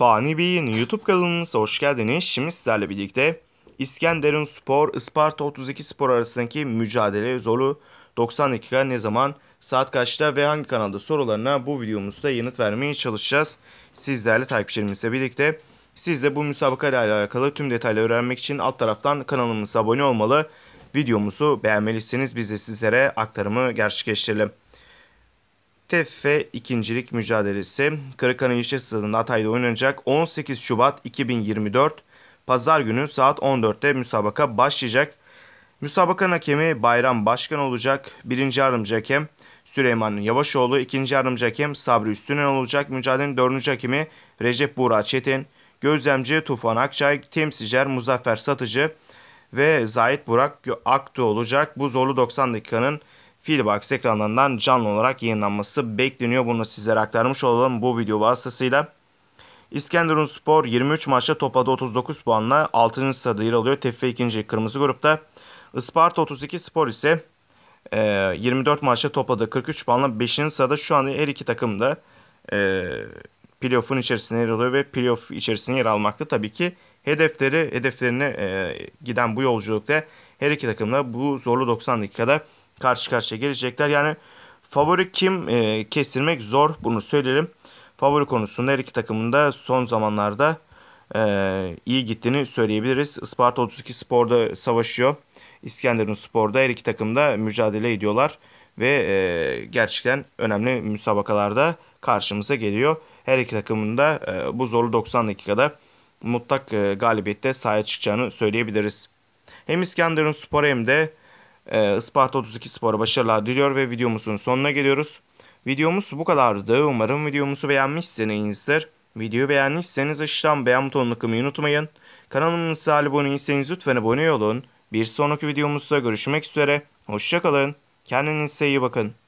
Fani Bey'in YouTube kanalımıza hoş geldiniz. Şimdi sizlerle birlikte İskenderun Spor, Isparta 32 Spor arasındaki mücadele zorlu. 90 dakika ne zaman, saat kaçta ve hangi kanalda sorularına bu videomuzda yanıt vermeye çalışacağız. Sizlerle takipçilerimizle birlikte. Siz de bu müsabaka ile alakalı tüm detayları öğrenmek için alt taraftan kanalımıza abone olmalı. Videomuzu beğenmelisiniz. Biz de sizlere aktarımı gerçekleştirelim. TEFFE ikincilik mücadelesi Kırıkkale İlçe Stadı'nda Hatay'da oynanacak 18 Şubat 2024 Pazar günü saat 14'te müsabaka başlayacak. Müsabakanın hakemi Bayram Başkan olacak. Birinci yardımcı hakem Süleyman Yavaşoğlu, ikinci yardımcı hakem Sabri Üstünen olacak. Mücadelenin dördüncü hakemi Recep Buğra Çetin, gözlemci Tufan Akçay, temsilciler Muzaffer Satıcı ve Zahit Burak Aktu olacak. Bu zorlu 90 dakikanın Filbox ekranlarından canlı olarak yayınlanması bekleniyor. Bunu sizlere aktarmış olalım bu video vasıtasıyla. İskenderun Spor 23 maçta topladı 39 puanla 6. sırada yer alıyor. Tefe 2. kırmızı grupta. Isparta 32 Spor ise 24 e, maçta topladı 43 puanla 5. sırada şu anda her iki takım da e, playoff'un içerisine yer alıyor ve playoff içerisine yer almakta tabii ki hedefleri hedeflerine e, giden bu yolculukta her iki takım da bu zorlu 90 dakikada karşı karşıya gelecekler. Yani favori kim e, kestirmek zor bunu söyleyelim. Favori konusunda her iki takımın da son zamanlarda e, iyi gittiğini söyleyebiliriz. Isparta 32 Spor'da savaşıyor. İskenderun Spor'da her iki takım da mücadele ediyorlar. Ve e, gerçekten önemli müsabakalarda karşımıza geliyor. Her iki takımın da e, bu zorlu 90 dakikada mutlak e, galibiyette sahaya çıkacağını söyleyebiliriz. Hem İskenderun Spor hem de Isparta ee, 32 Spor'a başarılar diliyor ve videomuzun sonuna geliyoruz. Videomuz bu kadardı. Umarım videomuzu beğenmişsinizdir. Videoyu beğendiyseniz aşağıdan beğen butonunu tıklamayı unutmayın. Kanalımıza abone değilseniz lütfen abone olun. Bir sonraki videomuzda görüşmek üzere. Hoşçakalın. Kendinize iyi bakın.